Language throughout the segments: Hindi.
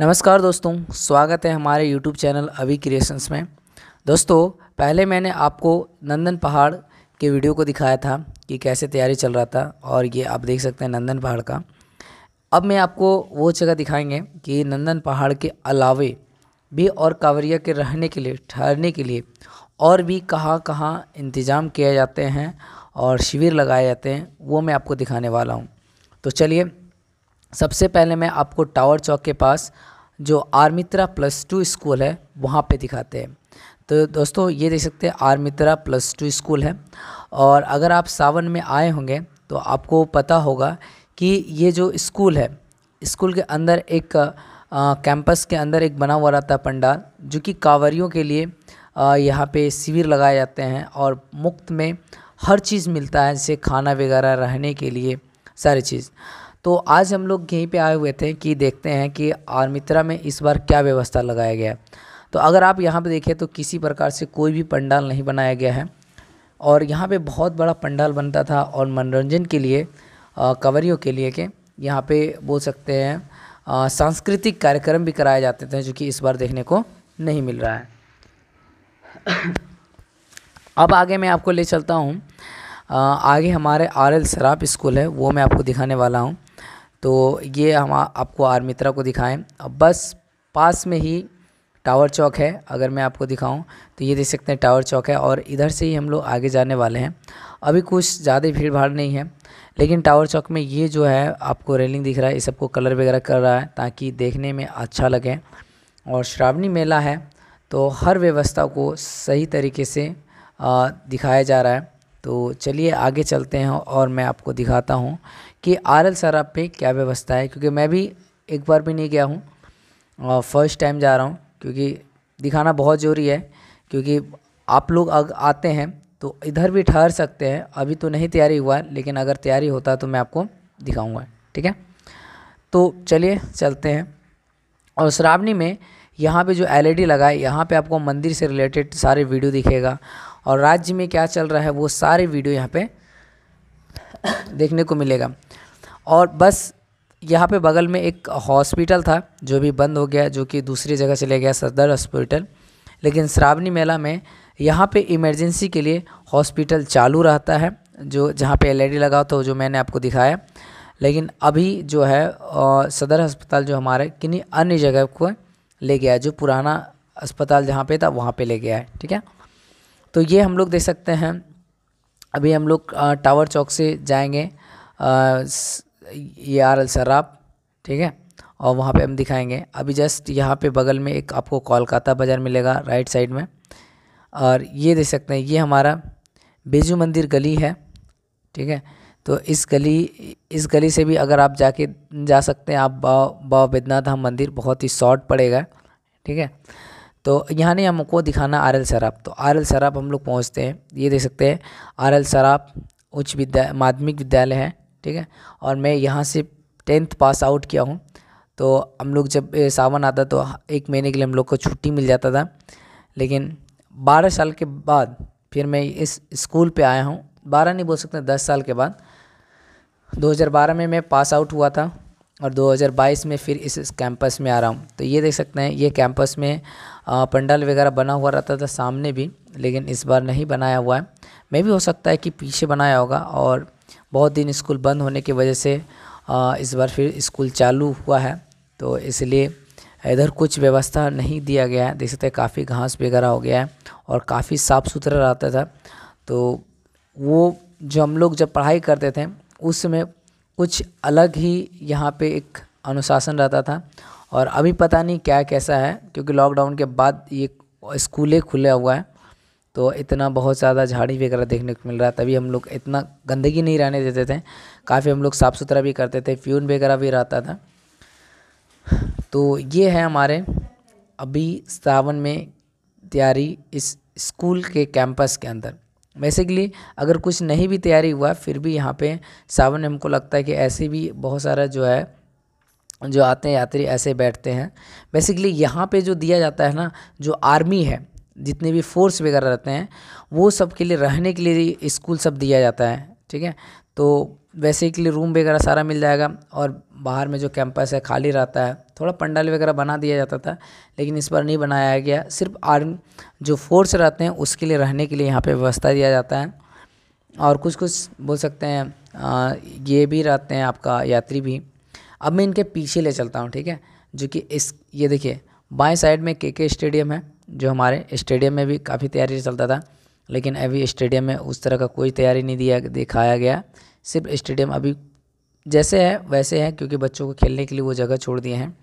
नमस्कार दोस्तों स्वागत है हमारे यूट्यूब चैनल अभी क्रिएशंस में दोस्तों पहले मैंने आपको नंदन पहाड़ के वीडियो को दिखाया था कि कैसे तैयारी चल रहा था और ये आप देख सकते हैं नंदन पहाड़ का अब मैं आपको वो जगह दिखाएंगे कि नंदन पहाड़ के अलावे भी और कांवरिया के रहने के लिए ठहरने के लिए और भी कहाँ कहाँ इंतज़ाम किए जाते हैं और शिविर लगाए जाते हैं वो मैं आपको दिखाने वाला हूँ तो चलिए सबसे पहले मैं आपको टावर चौक के पास जो आर्मित्रा प्लस टू स्कूल है वहाँ पे दिखाते हैं तो दोस्तों ये देख सकते हैं आर्मित्रा प्लस टू स्कूल है और अगर आप सावन में आए होंगे तो आपको पता होगा कि ये जो स्कूल है स्कूल के अंदर एक कैंपस के अंदर एक बना हुआ रहता है पंडाल जो कि कावरियों के लिए यहाँ पे शिविर लगाए जाते हैं और मुफ्त में हर चीज़ मिलता है जैसे खाना वगैरह रहने के लिए सारी चीज़ तो आज हम लोग यहीं पे आए हुए थे कि देखते हैं कि आर्मित्रा में इस बार क्या व्यवस्था लगाया गया है तो अगर आप यहाँ पे देखें तो किसी प्रकार से कोई भी पंडाल नहीं बनाया गया है और यहाँ पे बहुत बड़ा पंडाल बनता था और मनोरंजन के लिए कवरियों के लिए के यहाँ पे बोल सकते हैं सांस्कृतिक कार्यक्रम भी कराए जाते थे जो कि इस बार देखने को नहीं मिल रहा है अब आगे मैं आपको ले चलता हूँ आगे हमारे आर एल शराब स्कूल है वो मैं आपको दिखाने वाला हूँ तो ये हम आपको आर मित्रा को दिखाएं अब बस पास में ही टावर चौक है अगर मैं आपको दिखाऊं तो ये देख सकते हैं टावर चौक है और इधर से ही हम लोग आगे जाने वाले हैं अभी कुछ ज़्यादा भीड़ भाड़ नहीं है लेकिन टावर चौक में ये जो है आपको रेलिंग दिख रहा है ये सबको कलर वगैरह कर रहा है ताकि देखने में अच्छा लगे और श्रावणी मेला है तो हर व्यवस्था को सही तरीके से दिखाया जा रहा है तो चलिए आगे चलते हैं और मैं आपको दिखाता हूँ कि आर एल शराब पर क्या व्यवस्था है क्योंकि मैं भी एक बार भी नहीं गया हूँ और फर्स्ट टाइम जा रहा हूँ क्योंकि दिखाना बहुत ज़रूरी है क्योंकि आप लोग अग आते हैं तो इधर भी ठहर सकते हैं अभी तो नहीं तैयारी हुआ है लेकिन अगर तैयारी होता तो मैं आपको दिखाऊँगा ठीक है तो चलिए चलते हैं और श्रावणी में यहाँ पे जो एलईडी e लगा है यहाँ पे आपको मंदिर से रिलेटेड सारे वीडियो दिखेगा और राज्य में क्या चल रहा है वो सारे वीडियो यहाँ पे देखने को मिलेगा और बस यहाँ पे बगल में एक हॉस्पिटल था जो भी बंद हो गया जो कि दूसरी जगह चले गया सदर हॉस्पिटल लेकिन श्रावणी मेला में यहाँ पे इमरजेंसी के लिए हॉस्पिटल चालू रहता है जो जहाँ पे एलईडी लगा था तो जो मैंने आपको दिखाया लेकिन अभी जो है आ, सदर अस्पताल जो हमारे किन्हीं अन्य जगह को ले गया है जो पुराना अस्पताल जहाँ पे था वहाँ पे ले गया है ठीक है तो ये हम लोग देख सकते हैं अभी हम लोग टावर चौक से जाएंगे ये आर एल सराब ठीक है और वहाँ पे हम दिखाएंगे अभी जस्ट यहाँ पे बगल में एक आपको कोलकाता बाज़ार मिलेगा राइट साइड में और ये देख सकते हैं ये हमारा बेजू मंदिर गली है ठीक है तो इस गली इस गली से भी अगर आप जाके जा सकते हैं आप बाबा बैद्यनाथ धाम मंदिर बहुत ही शॉर्ट पड़ेगा ठीक है तो यहाँ ने हमको दिखाना आर एल शराब तो आर एल शराब हम लोग पहुँचते हैं ये देख सकते हैं आर एल शराब उच्च विद्या माध्यमिक विद्यालय है ठीक है और मैं यहाँ से टेंथ पास आउट किया हूँ तो हम लोग जब सावन आता तो एक महीने के लिए हम लोग को छुट्टी मिल जाता था लेकिन बारह साल के बाद फिर मैं इस स्कूल पे आया हूँ बारह नहीं बोल सकते दस साल के बाद 2012 में मैं पास आउट हुआ था और 2022 में फिर इस कैंपस में आ रहा हूँ तो ये देख सकते हैं ये कैंपस में पंडाल वगैरह बना हुआ रहता था सामने भी लेकिन इस बार नहीं बनाया हुआ है मैं भी हो सकता है कि पीछे बनाया होगा और बहुत दिन स्कूल बंद होने की वजह से इस बार फिर स्कूल चालू हुआ है तो इसलिए इधर कुछ व्यवस्था नहीं दिया गया है देख सकते काफ़ी घास वगैरह हो गया है और काफ़ी साफ़ सुथरा रहता था तो वो जो हम लोग जब पढ़ाई करते थे उस समय कुछ अलग ही यहाँ पे एक अनुशासन रहता था और अभी पता नहीं क्या कैसा है क्योंकि लॉकडाउन के बाद ये स्कूलें खुले हुआ है तो इतना बहुत ज़्यादा झाड़ी वगैरह देखने को मिल रहा है तभी हम लोग इतना गंदगी नहीं रहने देते थे काफ़ी हम लोग साफ़ सुथरा भी करते थे फ्यून वगैरह भी रहता था तो ये है हमारे अभी सावन में तैयारी इस स्कूल के कैंपस के अंदर बेसिकली अगर कुछ नहीं भी तैयारी हुआ फिर भी यहाँ पे सावन हमको लगता है कि ऐसे भी बहुत सारा जो है जो आते हैं यात्री ऐसे बैठते हैं बेसिकली यहाँ पे जो दिया जाता है ना जो आर्मी है जितने भी फोर्स वगैरह रहते हैं वो सब के लिए रहने के लिए स्कूल सब दिया जाता है ठीक है तो बेसिकली रूम वगैरह सारा मिल जाएगा और बाहर में जो कैंपस है खाली रहता है थोड़ा पंडाल वगैरह बना दिया जाता था लेकिन इस बार नहीं बनाया गया सिर्फ आर्मी जो फोर्स रहते हैं उसके लिए रहने के लिए यहाँ पे व्यवस्था दिया जाता है और कुछ कुछ बोल सकते हैं आ, ये भी रहते हैं आपका यात्री भी अब मैं इनके पीछे ले चलता हूँ ठीक है जो कि इस ये देखिए बाएँ साइड में के के स्टेडियम है जो हमारे स्टेडियम में भी काफ़ी तैयारी चलता था लेकिन अभी स्टेडियम में उस तरह का कोई तैयारी नहीं दिया दिखाया गया सिर्फ स्टेडियम अभी जैसे है वैसे है क्योंकि बच्चों को खेलने के लिए वो जगह छोड़ दिए हैं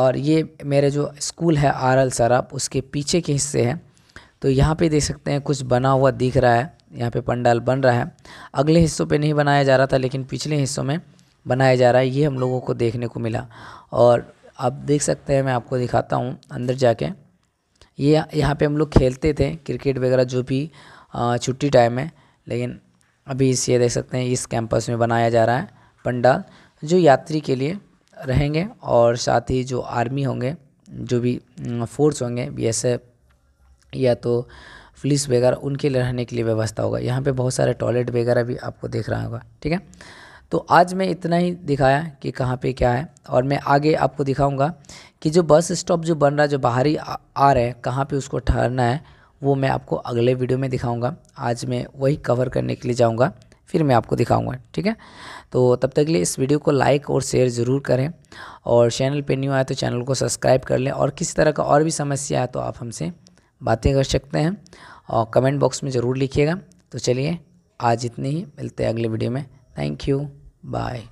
और ये मेरे जो स्कूल है आर एल सराब उसके पीछे के हिस्से हैं तो यहाँ पे देख सकते हैं कुछ बना हुआ दिख रहा है यहाँ पे पंडाल बन रहा है अगले हिस्सों पे नहीं बनाया जा रहा था लेकिन पिछले हिस्सों में बनाया जा रहा है ये हम लोगों को देखने को मिला और आप देख सकते हैं मैं आपको दिखाता हूँ अंदर जाके ये यह, यहाँ पे हम लोग खेलते थे क्रिकेट वगैरह जो भी छुट्टी टाइम है लेकिन अभी इस ये देख सकते हैं इस कैंपस में बनाया जा रहा है पंडाल जो यात्री के लिए रहेंगे और साथ ही जो आर्मी होंगे जो भी फोर्स होंगे बीएसएफ या तो पुलिस वगैरह उनके लिए रहने के लिए व्यवस्था होगा यहाँ पे बहुत सारे टॉयलेट वगैरह भी आपको देख रहा होगा ठीक है तो आज मैं इतना ही दिखाया कि कहाँ पे क्या है और मैं आगे आपको दिखाऊंगा कि जो बस स्टॉप जो बन रहा है जो बाहरी आ, आ रहा है कहाँ पे उसको ठहरना है वो मैं आपको अगले वीडियो में दिखाऊंगा आज मैं वही कवर करने के लिए जाऊंगा फिर मैं आपको दिखाऊंगा ठीक है तो तब तक के लिए इस वीडियो को लाइक और शेयर ज़रूर करें और चैनल पे न्यू आए तो चैनल को सब्सक्राइब कर लें और किसी तरह का और भी समस्या है तो आप हमसे बातें कर सकते हैं और कमेंट बॉक्स में ज़रूर लिखिएगा तो चलिए आज इतनी ही मिलते हैं अगले वीडियो में थैंक यू बाय